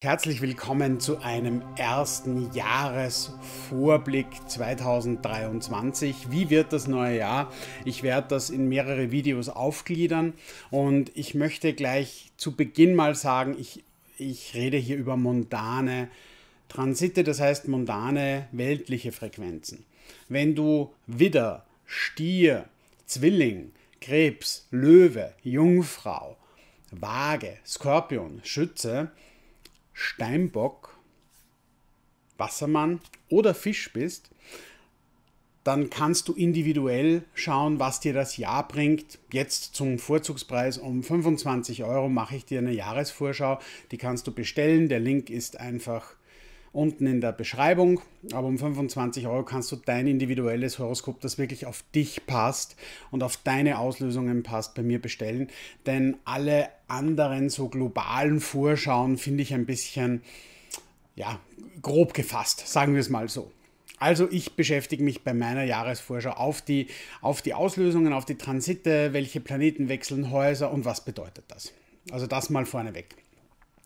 Herzlich willkommen zu einem ersten Jahresvorblick 2023. Wie wird das neue Jahr? Ich werde das in mehrere Videos aufgliedern und ich möchte gleich zu Beginn mal sagen, ich, ich rede hier über mondane Transite, das heißt mondane weltliche Frequenzen. Wenn du Widder, Stier, Zwilling, Krebs, Löwe, Jungfrau, Waage, Skorpion, Schütze, Steinbock, Wassermann oder Fisch bist, dann kannst du individuell schauen, was dir das Jahr bringt. Jetzt zum Vorzugspreis um 25 Euro mache ich dir eine Jahresvorschau. Die kannst du bestellen. Der Link ist einfach unten in der Beschreibung. Aber um 25 Euro kannst du dein individuelles Horoskop, das wirklich auf dich passt und auf deine Auslösungen passt, bei mir bestellen. Denn alle anderen so globalen Vorschauen finde ich ein bisschen, ja, grob gefasst, sagen wir es mal so. Also ich beschäftige mich bei meiner Jahresvorschau auf die, auf die Auslösungen, auf die Transite, welche Planeten wechseln Häuser und was bedeutet das. Also das mal vorneweg.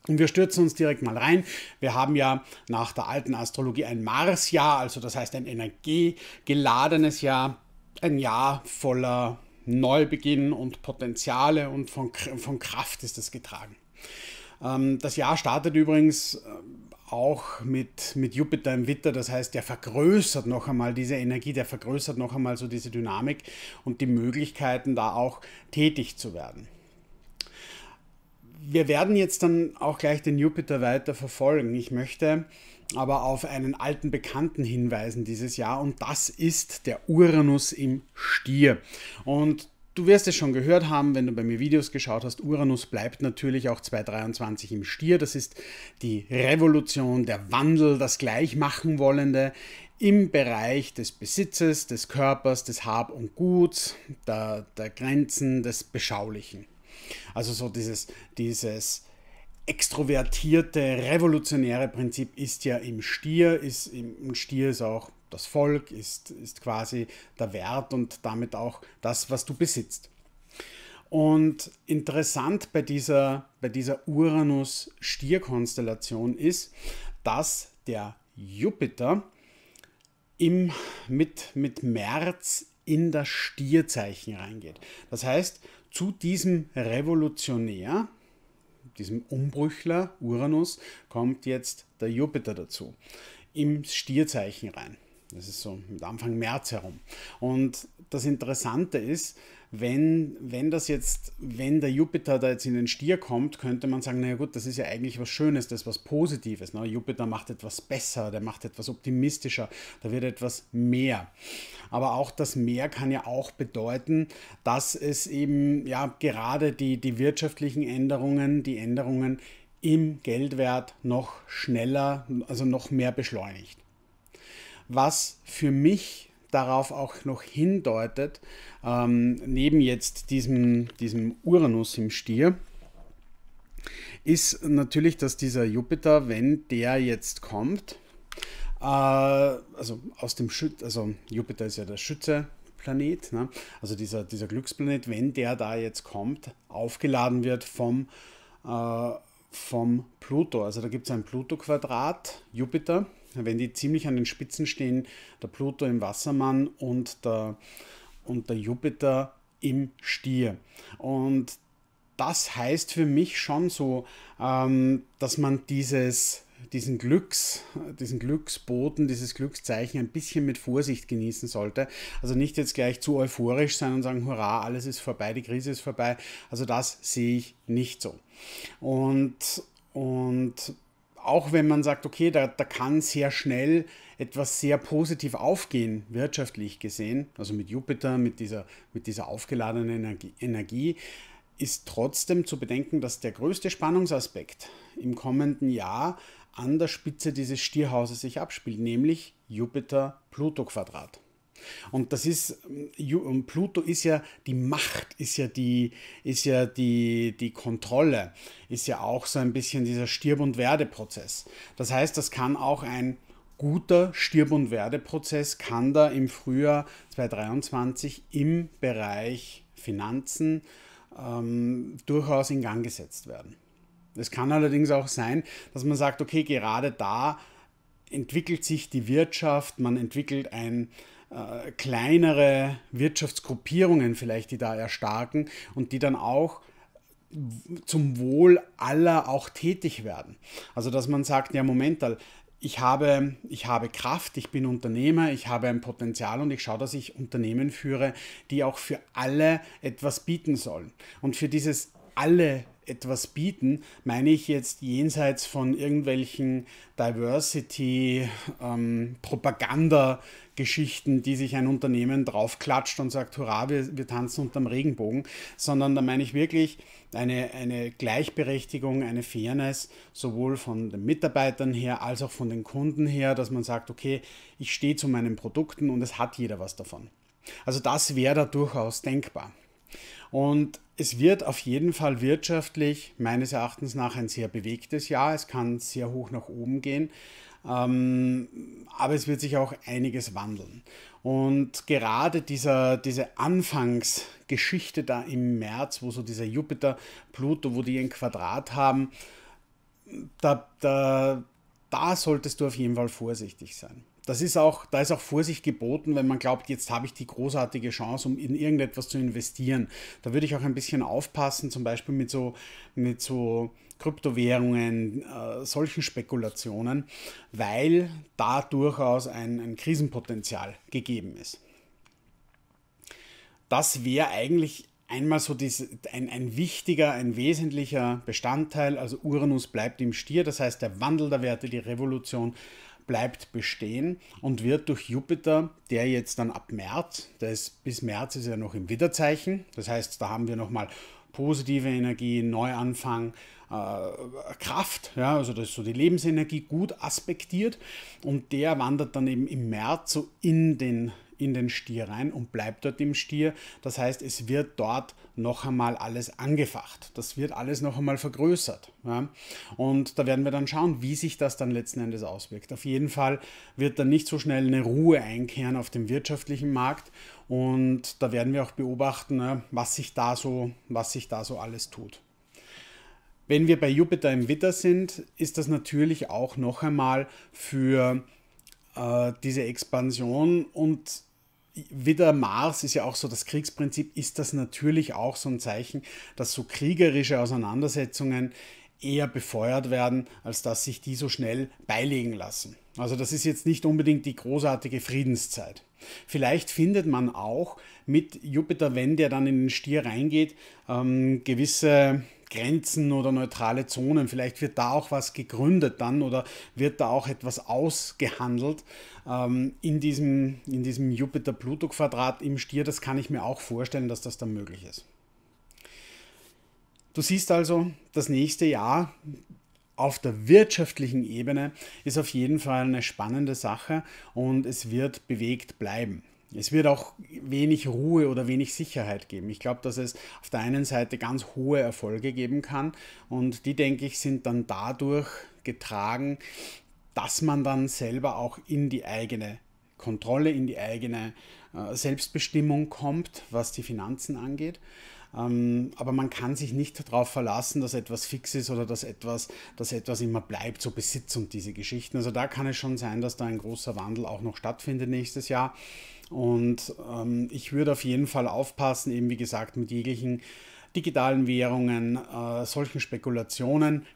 Und wir stürzen uns direkt mal rein. Wir haben ja nach der alten Astrologie ein Marsjahr, also das heißt ein energiegeladenes Jahr, ein Jahr voller Neubeginn und Potenziale und von, von Kraft ist es getragen. Ähm, das Jahr startet übrigens ähm, auch mit, mit Jupiter im Witter. Das heißt, der vergrößert noch einmal diese Energie, der vergrößert noch einmal so diese Dynamik und die Möglichkeiten, da auch tätig zu werden wir werden jetzt dann auch gleich den Jupiter weiter verfolgen. Ich möchte aber auf einen alten Bekannten hinweisen dieses Jahr und das ist der Uranus im Stier. Und Du wirst es schon gehört haben, wenn du bei mir Videos geschaut hast. Uranus bleibt natürlich auch 2023 im Stier. Das ist die Revolution, der Wandel, das Gleichmachen wollende im Bereich des Besitzes, des Körpers, des Hab und Guts, der, der Grenzen, des Beschaulichen. Also so dieses, dieses extrovertierte, revolutionäre Prinzip ist ja im Stier, ist im, Stier ist auch das Volk, ist, ist quasi der Wert und damit auch das, was du besitzt. Und interessant bei dieser, bei dieser Uranus-Stier-Konstellation ist, dass der Jupiter im, mit, mit März in das Stierzeichen reingeht. Das heißt, zu diesem Revolutionär, diesem Umbrüchler Uranus, kommt jetzt der Jupiter dazu, im Stierzeichen rein. Das ist so mit Anfang März herum. Und das Interessante ist, wenn, wenn das jetzt, wenn der Jupiter da jetzt in den Stier kommt, könnte man sagen, naja gut, das ist ja eigentlich was Schönes, das ist was Positives. Ne? Jupiter macht etwas besser, der macht etwas optimistischer, da wird etwas mehr. Aber auch das Mehr kann ja auch bedeuten, dass es eben ja gerade die, die wirtschaftlichen Änderungen, die Änderungen im Geldwert noch schneller, also noch mehr beschleunigt was für mich darauf auch noch hindeutet, ähm, neben jetzt diesem, diesem Uranus im Stier, ist natürlich, dass dieser Jupiter, wenn der jetzt kommt, äh, also aus dem Schüt also Jupiter ist ja der Schütze, Planet, ne? also dieser, dieser Glücksplanet, wenn der da jetzt kommt, aufgeladen wird vom, äh, vom Pluto. Also da gibt es ein Pluto-Quadrat, Jupiter, wenn die ziemlich an den Spitzen stehen, der Pluto im Wassermann und der, und der Jupiter im Stier. Und das heißt für mich schon so, ähm, dass man dieses, diesen, Glücks, diesen Glücksboten, dieses Glückszeichen ein bisschen mit Vorsicht genießen sollte. Also nicht jetzt gleich zu euphorisch sein und sagen, hurra, alles ist vorbei, die Krise ist vorbei. Also das sehe ich nicht so. Und, und auch wenn man sagt, okay, da, da kann sehr schnell etwas sehr positiv aufgehen, wirtschaftlich gesehen, also mit Jupiter, mit dieser, mit dieser aufgeladenen Energie, Energie, ist trotzdem zu bedenken, dass der größte Spannungsaspekt im kommenden Jahr an der Spitze dieses Stierhauses sich abspielt, nämlich Jupiter-Pluto-Quadrat. Und das ist, Pluto ist ja die Macht, ist ja die, ist ja die, die Kontrolle, ist ja auch so ein bisschen dieser Stirb- und Werdeprozess. Das heißt, das kann auch ein guter Stirb- und Werdeprozess, kann da im Frühjahr 2023 im Bereich Finanzen ähm, durchaus in Gang gesetzt werden. Es kann allerdings auch sein, dass man sagt, okay, gerade da entwickelt sich die Wirtschaft, man entwickelt ein, äh, kleinere Wirtschaftsgruppierungen vielleicht, die da erstarken und die dann auch zum Wohl aller auch tätig werden. Also dass man sagt, ja Moment, ich habe, ich habe Kraft, ich bin Unternehmer, ich habe ein Potenzial und ich schaue, dass ich Unternehmen führe, die auch für alle etwas bieten sollen. Und für dieses alle etwas bieten, meine ich jetzt jenseits von irgendwelchen Diversity-Propaganda-Geschichten, ähm, die sich ein Unternehmen draufklatscht und sagt, hurra, wir, wir tanzen unterm Regenbogen, sondern da meine ich wirklich eine, eine Gleichberechtigung, eine Fairness, sowohl von den Mitarbeitern her als auch von den Kunden her, dass man sagt, okay, ich stehe zu meinen Produkten und es hat jeder was davon. Also das wäre da durchaus denkbar. Und es wird auf jeden Fall wirtschaftlich meines Erachtens nach ein sehr bewegtes Jahr. Es kann sehr hoch nach oben gehen, ähm, aber es wird sich auch einiges wandeln. Und gerade dieser, diese Anfangsgeschichte da im März, wo so dieser Jupiter, Pluto, wo die ein Quadrat haben, da, da, da solltest du auf jeden Fall vorsichtig sein das ist auch, da ist auch Vorsicht geboten, wenn man glaubt, jetzt habe ich die großartige Chance, um in irgendetwas zu investieren. Da würde ich auch ein bisschen aufpassen, zum Beispiel mit so, mit so Kryptowährungen, äh, solchen Spekulationen, weil da durchaus ein, ein Krisenpotenzial gegeben ist. Das wäre eigentlich einmal so diese, ein, ein wichtiger, ein wesentlicher Bestandteil. Also Uranus bleibt im Stier, das heißt der Wandel der Werte, die Revolution bleibt bestehen und wird durch Jupiter, der jetzt dann ab März, das bis März ist er noch im Widderzeichen, das heißt, da haben wir nochmal positive Energie, Neuanfang, äh, Kraft, ja, also das ist so die Lebensenergie gut aspektiert und der wandert dann eben im März so in den in den Stier rein und bleibt dort im Stier. Das heißt, es wird dort noch einmal alles angefacht. Das wird alles noch einmal vergrößert. Ja? Und da werden wir dann schauen, wie sich das dann letzten Endes auswirkt. Auf jeden Fall wird dann nicht so schnell eine Ruhe einkehren auf dem wirtschaftlichen Markt. Und da werden wir auch beobachten, ne, was sich da so, was sich da so alles tut. Wenn wir bei Jupiter im Witter sind, ist das natürlich auch noch einmal für äh, diese Expansion und wieder Mars ist ja auch so das Kriegsprinzip, ist das natürlich auch so ein Zeichen, dass so kriegerische Auseinandersetzungen eher befeuert werden, als dass sich die so schnell beilegen lassen. Also das ist jetzt nicht unbedingt die großartige Friedenszeit. Vielleicht findet man auch mit Jupiter, wenn der dann in den Stier reingeht, ähm, gewisse Grenzen oder neutrale Zonen. Vielleicht wird da auch was gegründet dann oder wird da auch etwas ausgehandelt ähm, in diesem, in diesem Jupiter-Pluto-Quadrat im Stier. Das kann ich mir auch vorstellen, dass das dann möglich ist. Du siehst also, das nächste Jahr auf der wirtschaftlichen Ebene ist auf jeden Fall eine spannende Sache und es wird bewegt bleiben es wird auch wenig Ruhe oder wenig Sicherheit geben. Ich glaube, dass es auf der einen Seite ganz hohe Erfolge geben kann und die, denke ich, sind dann dadurch getragen, dass man dann selber auch in die eigene Kontrolle, in die eigene äh, Selbstbestimmung kommt, was die Finanzen angeht. Ähm, aber man kann sich nicht darauf verlassen, dass etwas fix ist oder dass etwas, dass etwas immer bleibt, so Besitz und diese Geschichten. Also da kann es schon sein, dass da ein großer Wandel auch noch stattfindet nächstes Jahr. Und ähm, ich würde auf jeden Fall aufpassen, eben wie gesagt, mit jeglichen digitalen Währungen, äh, solchen Spekulationen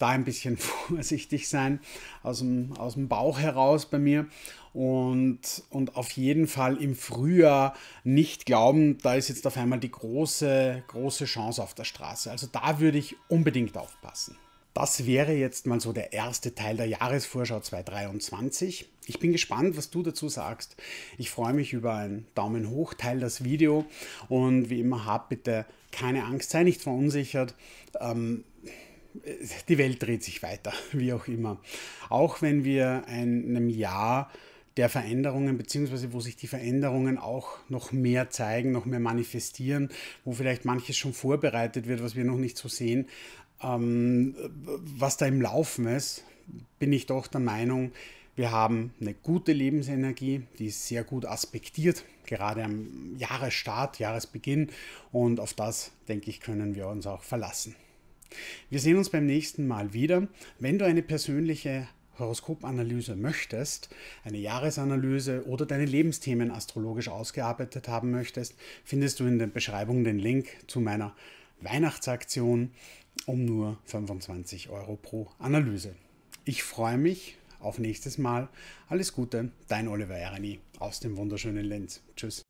da ein bisschen vorsichtig sein, aus dem, aus dem Bauch heraus bei mir. Und, und auf jeden Fall im Frühjahr nicht glauben, da ist jetzt auf einmal die große, große Chance auf der Straße. Also da würde ich unbedingt aufpassen. Das wäre jetzt mal so der erste Teil der Jahresvorschau 2023. Ich bin gespannt, was du dazu sagst. Ich freue mich über einen Daumen hoch, teil das Video und wie immer hab bitte keine Angst, sei nicht verunsichert. Ähm, die Welt dreht sich weiter, wie auch immer. Auch wenn wir einem Jahr der Veränderungen, beziehungsweise wo sich die Veränderungen auch noch mehr zeigen, noch mehr manifestieren, wo vielleicht manches schon vorbereitet wird, was wir noch nicht so sehen, ähm, was da im Laufen ist, bin ich doch der Meinung, wir haben eine gute Lebensenergie, die ist sehr gut aspektiert, gerade am Jahresstart, Jahresbeginn. Und auf das, denke ich, können wir uns auch verlassen. Wir sehen uns beim nächsten Mal wieder. Wenn du eine persönliche Horoskopanalyse möchtest, eine Jahresanalyse oder deine Lebensthemen astrologisch ausgearbeitet haben möchtest, findest du in der Beschreibung den Link zu meiner Weihnachtsaktion um nur 25 Euro pro Analyse. Ich freue mich auf nächstes Mal. Alles Gute, dein Oliver Erni aus dem wunderschönen Lenz. Tschüss.